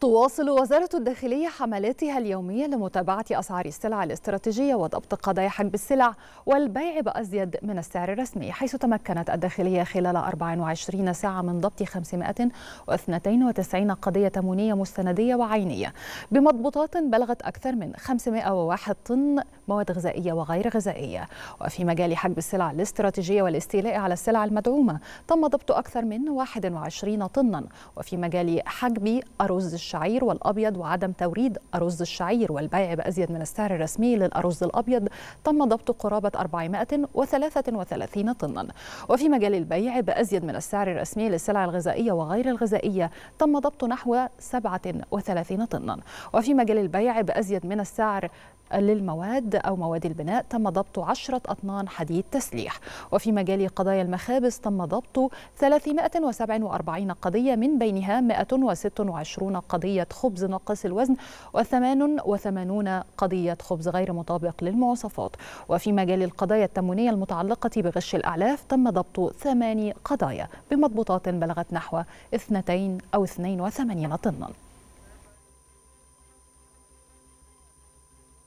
تواصل وزارة الداخلية حملاتها اليومية لمتابعة أسعار السلع الاستراتيجية وضبط قضايا حجب السلع والبيع بأزيد من السعر الرسمي حيث تمكنت الداخلية خلال 24 ساعة من ضبط 592 قضية تمونية مستندية وعينية بمضبوطات بلغت أكثر من 501 طن مواد غذائية وغير غذائية وفي مجال حجب السلع الاستراتيجية والاستيلاء على السلع المدعومة تم ضبط أكثر من 21 طنا وفي مجال حجب أرز الشعير والأبيض وعدم توريد أرز الشعير والبيع بأزيد من السعر الرسمي للأرز الأبيض تم ضبط قرابة 433 طنا وفي مجال البيع بأزيد من السعر الرسمي للسلع الغذائية وغير الغذائية تم ضبط نحو 37 طنا وفي مجال البيع بأزيد من السعر للمواد أو مواد البناء تم ضبط عشرة أطنان حديد تسليح وفي مجال قضايا المخابز تم ضبط 347 قضية من بينها 126 قضية خبز ناقص الوزن و88 قضية خبز غير مطابق للمواصفات وفي مجال القضايا التمونية المتعلقة بغش الأعلاف تم ضبط ثماني قضايا بمضبوطات بلغت نحو 2 أو 82 طناً